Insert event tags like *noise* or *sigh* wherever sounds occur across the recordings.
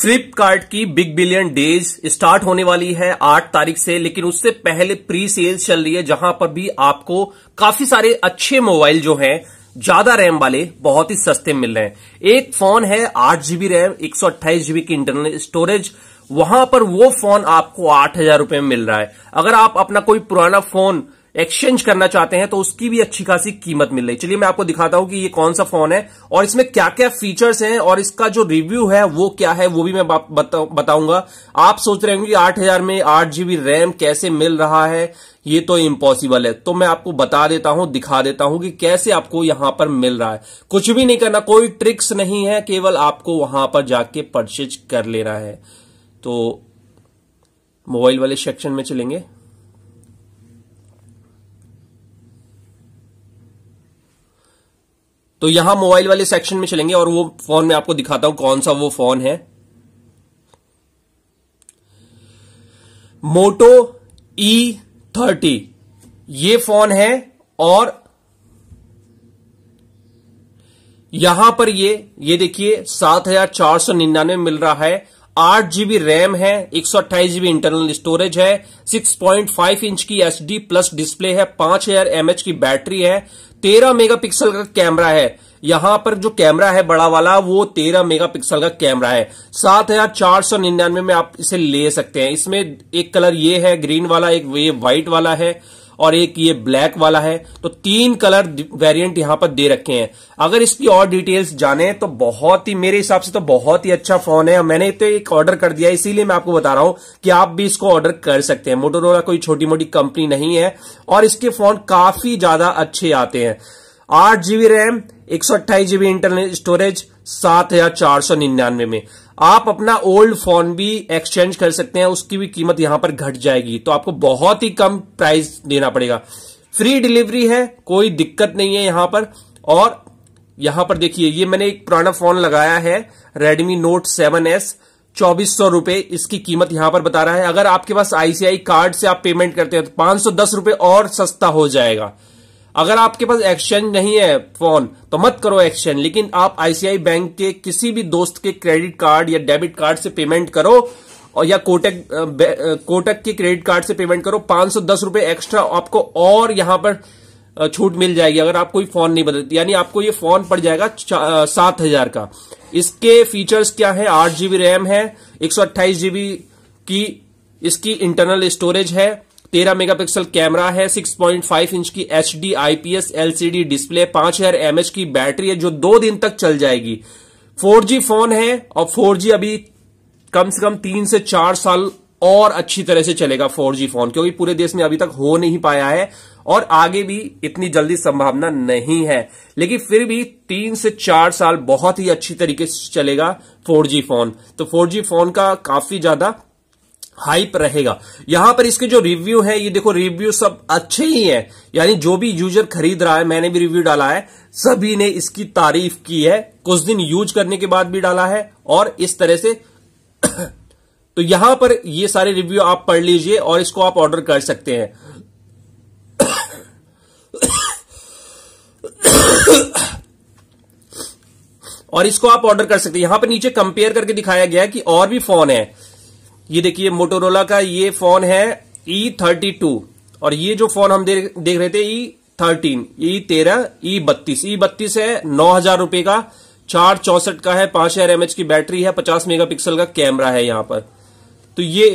फ्लिपकार्ट की big billion days start होने वाली है आठ तारीख से लेकिन उससे पहले प्री सेल्स चल रही है जहां पर भी आपको काफी सारे अच्छे मोबाइल जो हैं ज्यादा रैम वाले बहुत ही सस्ते मिल रहे हैं एक फोन है आठ जीबी रैम एक सौ अट्ठाईस जीबी की इंटरनल स्टोरेज वहां पर वो फोन आपको आठ हजार रूपये में मिल रहा है अगर आप अपना कोई पुराना फोन एक्सचेंज करना चाहते हैं तो उसकी भी अच्छी खासी कीमत मिल रही चलिए मैं आपको दिखाता हूं कि ये कौन सा फोन है और इसमें क्या क्या फीचर्स हैं और इसका जो रिव्यू है वो क्या है वो भी मैं बताऊंगा आप सोच रहे होंगे आठ हजार में आठ जीबी रैम कैसे मिल रहा है ये तो इम्पॉसिबल है तो मैं आपको बता देता हूं दिखा देता हूं कि कैसे आपको यहां पर मिल रहा है कुछ भी नहीं करना कोई ट्रिक्स नहीं है केवल आपको वहां पर जाके परचेज कर लेना है तो मोबाइल वाले सेक्शन में चलेंगे तो यहां मोबाइल वाले सेक्शन में चलेंगे और वो फोन में आपको दिखाता हूं कौन सा वो फोन है मोटो ई थर्टी ये फोन है और यहां पर ये ये देखिए सात हजार चार सौ निन्यानवे मिल रहा है आठ जीबी रैम है एक सौ अट्ठाईस जीबी इंटरनल स्टोरेज है सिक्स पॉइंट फाइव इंच की एच डी प्लस डिस्प्ले है पांच हजार एमएच की बैटरी है तेरह मेगा पिक्सल का कैमरा है यहां पर जो कैमरा है बड़ा वाला वो तेरह मेगापिक्सल का कैमरा है सात हजार चार सौ निन्यानवे में आप इसे ले सकते हैं इसमें एक कलर ये है ग्रीन वाला एक ये व्हाइट वाला है और एक ये ब्लैक वाला है तो तीन कलर वेरिएंट यहां पर दे रखे हैं अगर इसकी और डिटेल्स जाने तो बहुत ही मेरे हिसाब से तो बहुत ही अच्छा फोन है मैंने तो एक ऑर्डर कर दिया इसीलिए मैं आपको बता रहा हूं कि आप भी इसको ऑर्डर कर सकते हैं मोटोरोला कोई छोटी मोटी कंपनी नहीं है और इसके फोन काफी ज्यादा अच्छे आते हैं आठ जीबी रैम एक सौ अट्ठाईस जीबी इंटरनल स्टोरेज सात हजार चार सौ निन्यानवे में आप अपना ओल्ड फोन भी एक्सचेंज कर सकते हैं उसकी भी कीमत यहां पर घट जाएगी तो आपको बहुत ही कम प्राइस देना पड़ेगा फ्री डिलीवरी है कोई दिक्कत नहीं है यहां पर और यहां पर देखिए ये मैंने एक पुराना फोन लगाया है रेडमी नोट सेवन एस चौबीस सौ रुपए इसकी कीमत यहां पर बता रहा है अगर आपके पास आईसीआई कार्ड से आप पेमेंट करते हैं तो पांच सौ दस रुपए और सस्ता हो जाएगा अगर आपके पास एक्सचेंज नहीं है फोन तो मत करो एक्सचेंज लेकिन आप आईसीआई बैंक के किसी भी दोस्त के क्रेडिट कार्ड या डेबिट कार्ड से पेमेंट करो और या कोटक कोटक के क्रेडिट कार्ड से पेमेंट करो पांच सौ दस रुपए एक्स्ट्रा आपको और यहां पर छूट मिल जाएगी अगर आप कोई फोन नहीं बदलती यानी आपको ये फोन पड़ जाएगा सात हजार का इसके फीचर्स क्या है आठ जीबी रैम है एक सौ अट्ठाईस जीबी की इसकी इंटरनल स्टोरेज है तेरह मेगापिक्सल कैमरा है 6.5 इंच की H D IPS LCD display पांच हजार एमएच की बैटरी है जो दो दिन तक चल जाएगी 4G फोन है और 4G अभी कम से कम तीन से चार साल और अच्छी तरह से चलेगा 4G फोन क्योंकि पूरे देश में अभी तक हो नहीं पाया है और आगे भी इतनी जल्दी संभावना नहीं है लेकिन फिर भी तीन से चार साल बहुत ही अच्छी तरीके से चलेगा 4G फोन तो 4G फोन का काफी ज्यादा हाइप रहेगा यहां पर इसके जो रिव्यू है ये देखो रिव्यू सब अच्छे ही है यानी जो भी यूजर खरीद रहा है मैंने भी रिव्यू डाला है सभी ने इसकी तारीफ की है कुछ दिन यूज करने के बाद भी डाला है और इस तरह से *coughs* तो यहां पर ये सारे रिव्यू आप पढ़ लीजिए और इसको आप ऑर्डर कर सकते हैं *coughs* और इसको आप ऑर्डर कर सकते हैं यहां पर नीचे कंपेयर करके दिखाया गया है कि और भी फोन है ये देखिए मोटोरोला का ये फोन है ई थर्टी टू और ये जो फोन हम देख देख रहे थे ई थर्टीन ई तेरह ई e बत्तीस ई e बत्तीस है नौ हजार रूपये का चार चौसठ का है पांच हजार एमएच की बैटरी है पचास मेगापिक्सल का कैमरा है यहां पर तो ये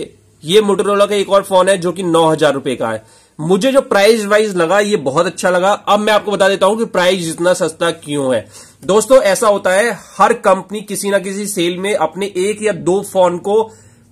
ये मोटोरोला का एक और फोन है जो कि नौ हजार रूपये का है मुझे जो प्राइस वाइज लगा ये बहुत अच्छा लगा अब मैं आपको बता देता हूं कि प्राइस इतना सस्ता क्यों है दोस्तों ऐसा होता है हर कंपनी किसी ना किसी सेल में अपने एक या दो फोन को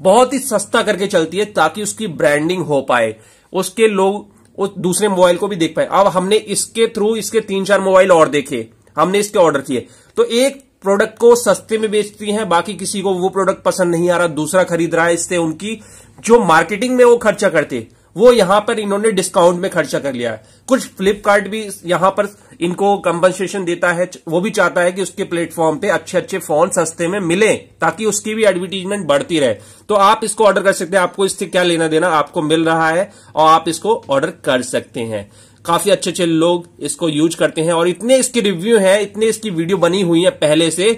बहुत ही सस्ता करके चलती है ताकि उसकी ब्रांडिंग हो पाए उसके लोग उस दूसरे मोबाइल को भी देख पाए अब हमने इसके थ्रू इसके तीन चार मोबाइल और देखे हमने इसके ऑर्डर किए तो एक प्रोडक्ट को सस्ते में बेचती हैं बाकी किसी को वो प्रोडक्ट पसंद नहीं आ रहा दूसरा खरीद रहा है इससे उनकी जो मार्केटिंग में वो खर्चा करते वो यहां पर इन्होंने डिस्काउंट में खर्चा कर लिया है कुछ फ्लिपकार्ट भी यहां पर इनको कंपनसेशन देता है वो भी चाहता है कि उसके प्लेटफॉर्म पे अच्छे अच्छे फोन सस्ते में मिले ताकि उसकी भी एडवर्टीजमेंट बढ़ती रहे तो आप इसको ऑर्डर कर सकते हैं आपको इससे क्या लेना देना आपको मिल रहा है और आप इसको ऑर्डर कर सकते हैं काफी अच्छे अच्छे लोग इसको यूज करते हैं और इतने इसके रिव्यू हैं इतने इसकी वीडियो बनी हुई है पहले से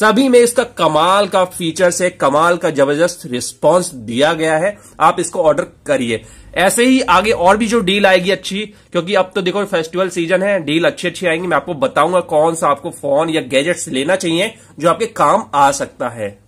सभी में इसका कमाल का फीचर्स है कमाल का जबरदस्त रिस्पांस दिया गया है आप इसको ऑर्डर करिए ऐसे ही आगे और भी जो डील आएगी अच्छी क्योंकि अब तो देखो फेस्टिवल सीजन है डील अच्छी अच्छी आएंगी मैं आपको बताऊंगा कौन सा आपको फोन या गैजेट्स लेना चाहिए जो आपके काम आ सकता है